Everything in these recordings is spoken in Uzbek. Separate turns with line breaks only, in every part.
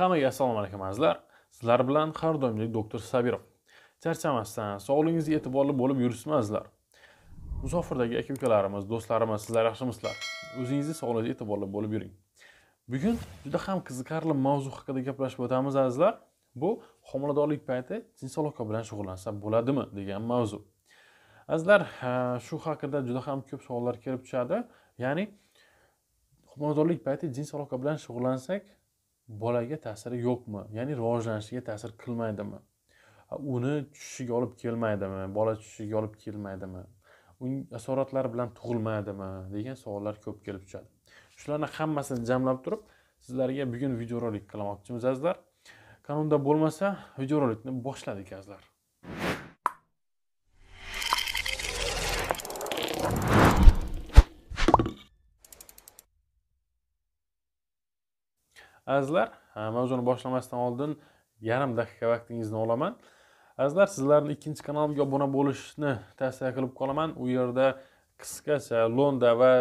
Hammaga assalomu alaykum azizlar. Sizlar bilan har doimgidek doktor Sabirov. Charchamasdan, sog'lig'ingizga e'tiborli bo'lib yuribsizmi azizlar? Musofirdagi aka ukalarimiz, do'stlarimiz, sizlar yaxshimisizlar? O'zingizni sog'lig'ingizga e'tiborli bo'lib yuring. Bugun juda ham qiziqarli mavzu haqida gaplashib o'tamiz azizlar. Bu homiladorlik payti jinsiy aloqa bilan shug'ullansa bo'ladimi degan mavzu. Azizlar, shu haqida juda ham ko'p savollar kelib tushadi. Ya'ni homiladorlik payti jinsiy aloqa bilan shug'ullansak bolaga ta'siri yo'qmi ya'ni rivojlanishiga ta'sir qilmaydimi uni tushishiga olib kelmaydimi bola tushishiga olib kelmaydimi uning asoratlari bilan tug'ilmadimi degan savollar ko'p kelib tushadi shularni hammasini jamlab turib sizlarga bugun videorolik qilmoqchimiz azizlar kanalda bo'lmasa videorolikni boshladik azizlar azizlar mavzuni boshlamasdan oldin yarim daqiqa vaqtingizni olaman azizlar sizlarni ikkinchi kanalimga obuna bo'lishni tavsiya qilib qolaman u yerda qisqacha lo'nda va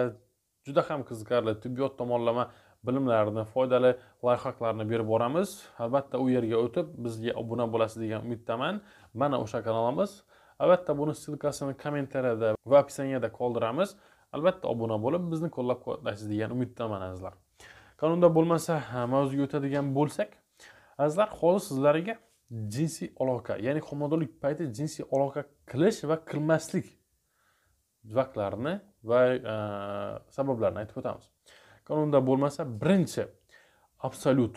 juda ham qiziqarli tibbiyot tomonlama bilimlarni foydali loyihalarni berib boramiz albatta u yerga o'tib bizga obuna bo'lasiz degan umiddaman mana o'sha kanalimiz albatta buni ssilkasini kommentariyada va описанияda qoldiramiz albatta obuna bo'lib bizni qo'llab quvvatlaysiz degan umiddaman azizlar qonunda bo'lmasa mavzuga o'tadigan bo'lsak azizlar hozir sizlarga jinsiy aloqa ya'ni homiladorlik payti jinsiy aloqa qilish va qilmaslik vaqtlarini va e, sabablarini aytib o'tamiz qonunda bo'lmasa birinchi absolyut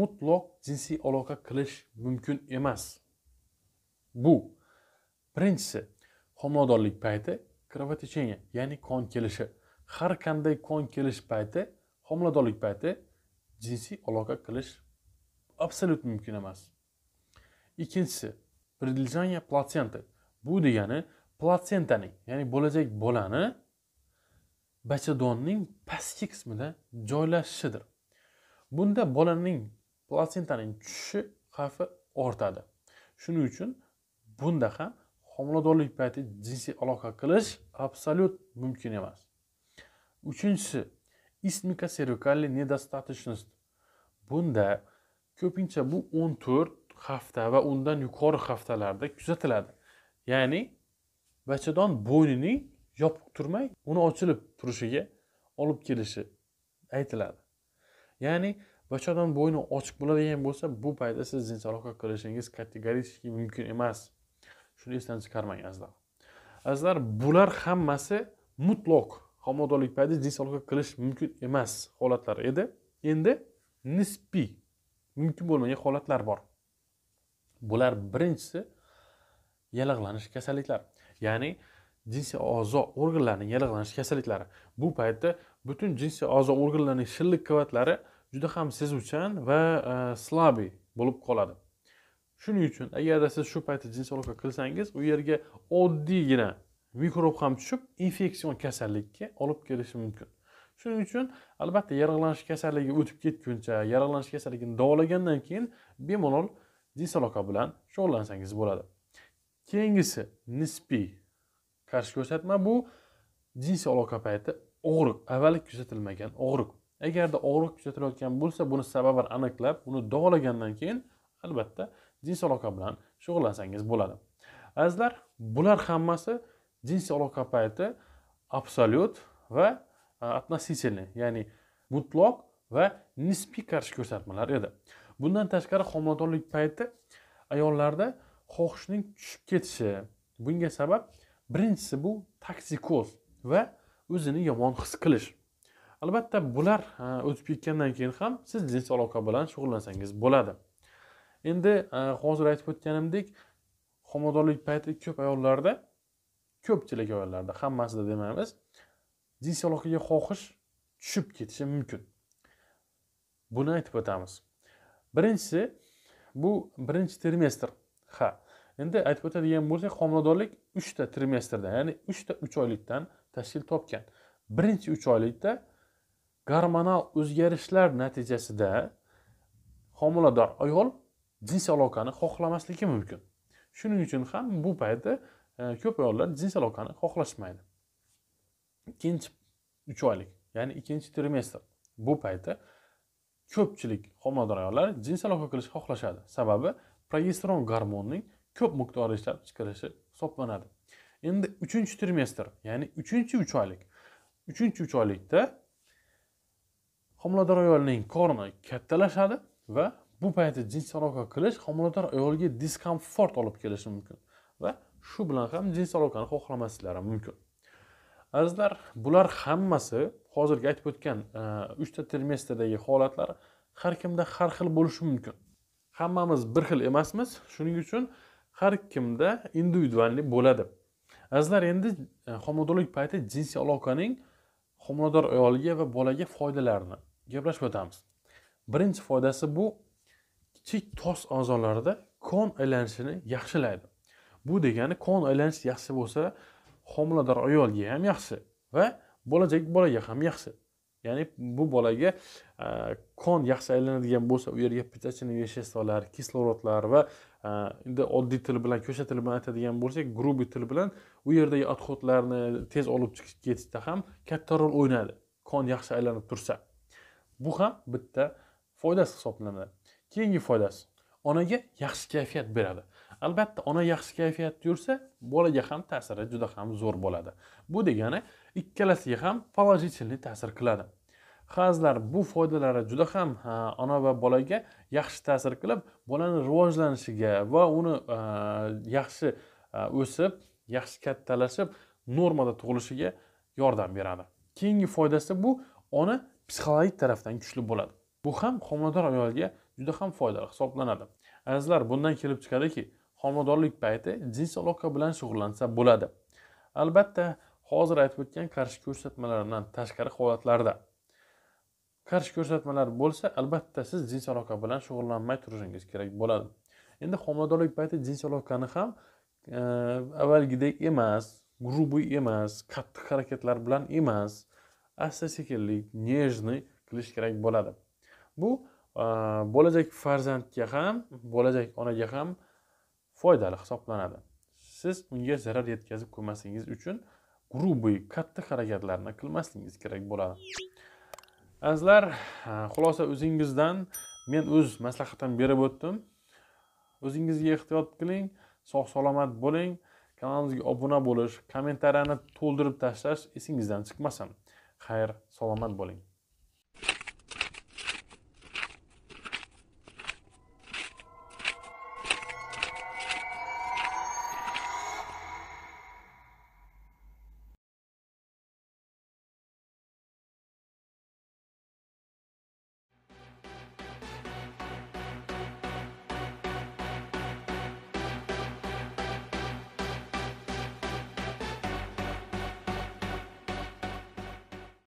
mutloq jinsiy aloqa qilish mumkin emas bu birinchisi homiladorlik payti кровотечение ya'ni qon kelishi har qanday qon kelish payti homiladorlik payti jinsiy aloqa qilish absolyut mumkin emas ikkinchisi предлежание platsenta bu degani platsentaning ya'ni bo'lajak bolani bachadonning pastki qismida joylashishidir bunda bolaning platsentaning tushishi xavfi ortadi shuning uchun bunda ham homiladorlik payti jinsiy aloqa qilish absolyut mumkin emas uchinchisi ismika servikali nedostatочность bunda ko'pincha bu o'n to'rt hafta va undan yuqori haftalarda kuzatiladi ya'ni bachadon bo'ynining yopiq turmay uni ochilib turishiga olib kelishi aytiladi ya'ni bachadon bo'yni ochiq bo'ladigan bo'lsa bu paytda siz jinsiy kirishingiz qilishingiz kategorически mumkin emas shuni esdan chiqarmang azizlar azizlar bular hammasi mutloq homodorlik payti jins qilish mumkin emas holatlar edi endi nisbiy mumkin bo'lmagan holatlar bor bular birinchisi yallig'lanish kasalliklari ya'ni jinsiy a'zo organlarining yallig'lanish kasalliklari bu paytda butun jinsiy a'zo organlarining shillik qavatlari juda ham sezuvchan va e, slabiy bo'lib qoladi shuning uchun agarda siz shu paytda jinsiy aloqa qilsangiz u yerga oddiygina mikrob ham tushib infeksion kasallikka olib kelishi mumkin shuning uchun albatta yaralanish kasalligi o'tib ketguncha yaralanish kasalligini davolagandan keyin bemalol disaloqa bilan shug'ullansangiz bo'ladi keyingisi nisbiy qarshi ko'rsatma bu jinsiy aloqa payti og'riq avval kuzatilmagan og'riq agarda og'riq kuzatilayotgan bo'lsa buni sababini aniqlab uni davolagandan keyin albatta jinsiy aloqa bilan shug'ullansangiz bo'ladi azizlar bular hammasi jinsiy aloqa payti absolyut va e, относительный ya'ni mutloq va nisbiy qarshi ko'rsatmalar edi bundan tashqari homiladorlik payti ayollarda xohishning tushib ketishi bunga sabab birinchisi bu taksikoz va o'zini yomon his qilish albatta bular e, o'tib ketgandan keyin ham siz jinsiy aloqa bilan shug'ullansangiz bo'ladi endi e, hozir aytib o'tganimdek homiladorlik payti ko'p ayollarda ko'pchilik ayollarda hammasida demaymiz jinsiy aloqaga xohish tushib ketishi mumkin buni aytib o'tamiz birinchisi bu birinchi trimestr ha endi aytib o'tadigan bo'lsak homiladorlik uchta trimestrda ya'ni uchta uch oylikdan tashkil topgan birinchi uch oylikda gormonal o'zgarishlar natijasida homilador ayol jinsiy aloqani xohlamasligi mumkin shuning uchun ham bu paytda ko'p ayollar jins aloqani xohlashmaydi ikkinchi uch oylik ya'ni ikkinchi trimestr bu payti ko'pchilik homilador ayollar jins aloqa qilishni xohlashadi sababi progesteron gormonining ko'p miqdorda ishlab chiqarishi hisoblanadi endi uchinchi trimestr ya'ni uchinchi uch oylik uchinchi uch oylikda homilador ayolning qorni kattalashadi va bu paytda jins aloqa qilish homilador ayolga diskomfort olib kelishi mumkin va shu bilan ham jinsiy aloqani xohlamasliklari mumkin azizlar bular hammasi hozirgi aytib o'tgan e, uchta trimestrdagi holatlar har kimda har xil bo'lishi mumkin hammamiz bir xil emasmiz shuning uchun har kimda individualniy bo'ladi azizlar endi e, homiladorlik payti jinsiy aloqaning homilador ayolga va bolaga foydalarini gaplashib o'tamiz birinchi foydasi bu kichik tos a'zolarida kon aylanishini yaxshilaydi bu degani qon aylanishi yaxshi bo'lsa homilador ayolga ham yaxshi va bo'lajak bolaga ham yaxshi ya'ni bu bolaga e, qon yaxshi aylanadigan bo'lsa u yerga питательный веществолар kislorodlar va e, endi oddiy til bilan ko'cha tili bilan aytadigan bo'lsak грубый til bilan u yerdagi отходlarni tez olib chiqib ketishda ham katta rol o'ynadi qon yaxshi aylanib tursa bu ham bitta foydasi hisoblanadi keyingi foydasi onaga yaxshi kayfiyat beradi albatta ona yaxshi kayfiyatda yursa bolaga ham ta'siri juda ham zo'r bo'ladi bu degani ikkalasiga ham положительный ta'sir qiladi hazlar bu foydalari juda ham ona va bolaga yaxshi ta'sir qilib bolani rivojlanishiga va uni yaxshi o'sib yaxshi kattalashib normada tug'ilishiga yordam beradi keyingi foydasi bu ona psixologik tarafdan kuchli bo'ladi bu ham homilador ayolga juda ham foydali hisoblanadi azizlar bundan kelib chiqadiki homiladorlik payti jins aloqa bilan shug'ullansa bo'ladi albatta hozir aytib o'tgan qarshi ko'rsatmalardan tashqari holatlarda qarshi ko'rsatmalar bo'lsa albatta siz jins aloqa bilan shug'ullanmay turishingiz kerak bo'ladi endi homiladorlik payti jins aloqani ham e, avvalgidek emas грубый emas qattiq harakatlar bilan emas asta sekinlik нежный qilish kerak bo'ladi bu e, bo'lajak farzandga ham bo'lajak onaga ham foydali hisoblanadi siz unga zarar yetkazib qo'ymasligingiz uchun grubiy katta harakatlarni qilmasligingiz kerak bo'ladi azizlar xulosa o'zingizdan men o'z maslahatimni berib o'tdim o'zingizga ehtiyot qiling sog' salomat bo'ling kanalimizga obuna bo'lish kommentariyani to'ldirib tashlash esingizdan chiqmasin xayr salomat bo'ling